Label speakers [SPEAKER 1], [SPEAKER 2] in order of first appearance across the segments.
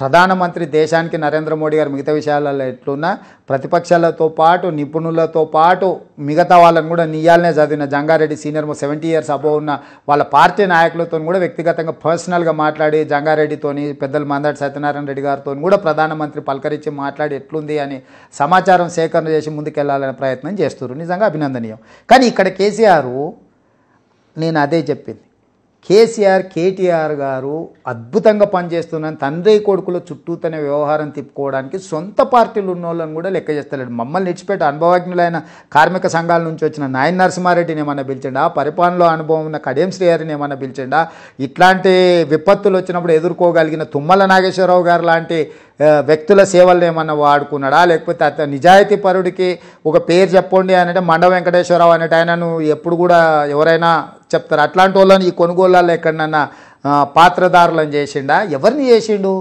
[SPEAKER 1] ప్రధానమంత్రి దేశానికి నరేంద్ర మోడీ గారు మిగతా విషయాలలో ఎట్లున్నా ప్రతిపక్షాలతో పాటు నిపుణులతో పాటు మిగతా వాళ్ళని కూడా నియాలనే చదివిన Jangareddy senior seventy years above ఉన్న వాళ్ళ పార్టీ నాయకులతో కూడా వ్యక్తిగతంగా పర్సనల్గా మాట్లాడి జంగారెడ్డితోని పెద్దలు మందాటి సత్యనారాయణ రెడ్డి గారితో కూడా ప్రధానమంత్రి పలకరించి మాట్లాడి ఎట్లుంది అని సమాచారం సేకరణ చేసి ముందుకెళ్లాలనే ప్రయత్నం చేస్తున్నారు నిజంగా అభినందనీయం కానీ ఇక్కడ కేసీఆర్ నేను అదే చెప్పింది కేసీఆర్ కేటీఆర్ గారు అద్భుతంగా పనిచేస్తున్న తండ్రి కొడుకుల చుట్టూతనే వ్యవహారం తిప్పుకోవడానికి సొంత పార్టీలు ఉన్న వాళ్ళని కూడా లెక్క చేస్తలేడు మమ్మల్ని నిడిచిపెట్టి అనుభవజ్ఞులైన కార్మిక సంఘాల నుంచి వచ్చిన నాయన నరసింహారెడ్డిని ఏమన్నా పిలిచిండా పరిపాలనలో అనుభవం ఉన్న కడియం శ్రీహారిని ఏమన్నా పిలిచిండా ఇట్లాంటి విపత్తులు వచ్చినప్పుడు ఎదుర్కోగలిగిన తుమ్మల నాగేశ్వరరావు గారు లాంటి వ్యక్తుల సేవలను ఏమన్నా వాడుకున్నాడా లేకపోతే అతను నిజాయితీ పరుడికి ఒక పేరు చెప్పండి అని అంటే మండ వెంకటేశ్వరరావు అనేటి ఆయనను ఎప్పుడు కూడా ఎవరైనా చెప్తారు అట్లాంటి వాళ్ళని ఈ కొనుగోళ్ళల్లో ఎక్కడన్నా పాత్రధారులను చేసిండా ఎవరిని చేసిండు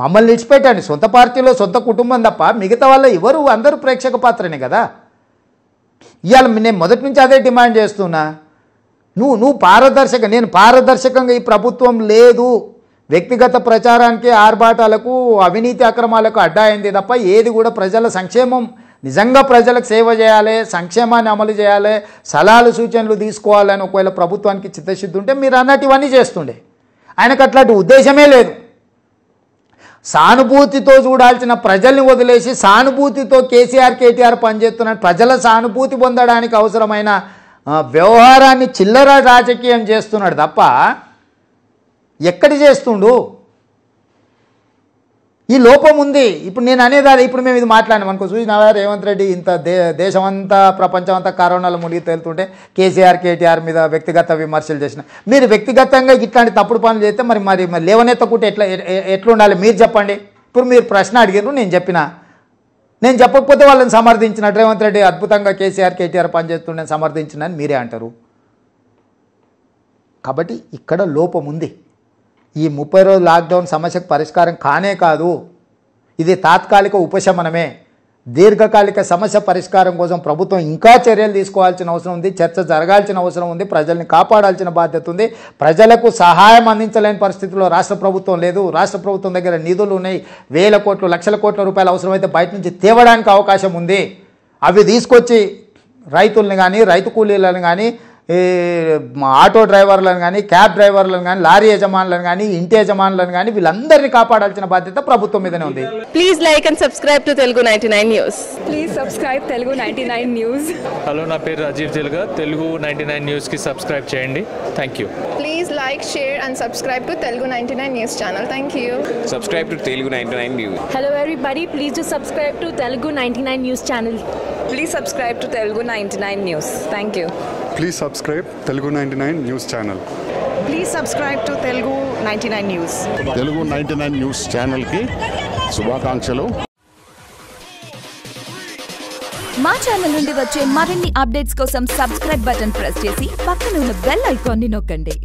[SPEAKER 1] మమ్మల్ని విడిచిపెట్టండి సొంత పార్టీలో సొంత కుటుంబం తప్ప మిగతా వాళ్ళ ఎవరు అందరూ ప్రేక్షక పాత్రనే కదా ఇవాళ నేను మొదటి నుంచి అదే డిమాండ్ చేస్తున్నా నువ్వు నువ్వు పారదర్శక నేను పారదర్శకంగా ఈ ప్రభుత్వం లేదు వ్యక్తిగత ప్రచారానికి ఆర్భాటాలకు అవినీతి అక్రమాలకు అడ్డాయింది తప్ప ఏది కూడా ప్రజల సంక్షేమం నిజంగా ప్రజలకు సేవ చేయాలి సంక్షేమాన్ని అమలు చేయాలి సలహాలు సూచనలు తీసుకోవాలని ఒకవేళ ప్రభుత్వానికి చిత్తశుద్ధి ఉంటే మీరు అన్నటివన్నీ చేస్తుండే ఆయనకు అట్లాంటి ఉద్దేశమే లేదు సానుభూతితో చూడాల్సిన ప్రజల్ని వదిలేసి సానుభూతితో కేసీఆర్ కేటీఆర్ పనిచేస్తున్న ప్రజల సానుభూతి పొందడానికి అవసరమైన వ్యవహారాన్ని చిల్లర రాజకీయం చేస్తున్నాడు తప్ప ఎక్కడ చేస్తుండు ఈ లోపం ఉంది ఇప్పుడు నేను అనేదాది ఇప్పుడు మేము ఇది మాట్లాడినాం అనుకో చూసినావా రేవంత్ రెడ్డి ఇంత దే దేశమంతా ప్రపంచం అంతా కరోనాలు మునిగి తేలుతుంటే కేసీఆర్ కేటీఆర్ మీద వ్యక్తిగత విమర్శలు చేసిన మీరు వ్యక్తిగతంగా ఇట్లాంటి తప్పుడు పనులు చేస్తే మరి మరి మరి లేవనెత్తకుంటే ఎట్లా ఎట్లుండాలి మీరు చెప్పండి ఇప్పుడు మీరు ప్రశ్న అడిగారు నేను చెప్పిన నేను చెప్పకపోతే వాళ్ళని సమర్థించిన రేవంత్ రెడ్డి అద్భుతంగా కేసీఆర్ కేటీఆర్ సమర్థించిన అని మీరే అంటారు కాబట్టి ఇక్కడ లోపం ఉంది ఈ ముప్పై రోజుల లాక్డౌన్ సమస్యకు పరిష్కారం కానే కాదు ఇది తాత్కాలిక ఉపశమనమే దీర్ఘకాలిక సమస్య పరిష్కారం కోసం ప్రభుత్వం ఇంకా చర్యలు తీసుకోవాల్సిన అవసరం ఉంది చర్చ జరగాల్సిన అవసరం ఉంది ప్రజల్ని కాపాడాల్సిన బాధ్యత ఉంది ప్రజలకు సహాయం అందించలేని పరిస్థితిలో రాష్ట్ర ప్రభుత్వం లేదు రాష్ట్ర ప్రభుత్వం దగ్గర నిధులు ఉన్నాయి వేల కోట్లు లక్షల కోట్ల రూపాయలు అవసరమైతే బయట నుంచి తేవడానికి అవకాశం ఉంది అవి తీసుకొచ్చి రైతుల్ని కానీ రైతు కూలీలను కానీ ఈ ఆటో డ్రైవర్లను కానీ క్యాబ్ డ్రైవర్లను కానీ లారీ యజమానులను కానీ ఇంటి యజమానులను కానీ వీళ్ళందరినీ కాపాడాల్సిన బాధ్యత ప్రభుత్వం మీదనే ఉంది please like and subscribe to Telugu ninety nine news please subscribe Telugu ninety nine news hello నా పేరు రాజీవ్ జిల్గా తెలుగు నైన్టీ నైన్ న్యూస్కి సబ్స్క్రైబ్ చేయండి thank you please like share and subscribe to Telugu ninety nine news channel thank you subscribe to Telugu ninety nine news hello everybody please to subscribe to Telugu ninety nine news channel please subscribe to Telugu ninety nine news thank you please subscribe Telugu ninety nine news channel please subscribe to Telugu ninety nine news Telugu ninety nine news ఛానల్కి శుభాకాంక్షలు మా channel నుండి వచ్చే మరిన్ని updates కోసం subscribe button press చేసి పక్కన ఉన్న బెల్ ఐకాన్ని నొక్కండి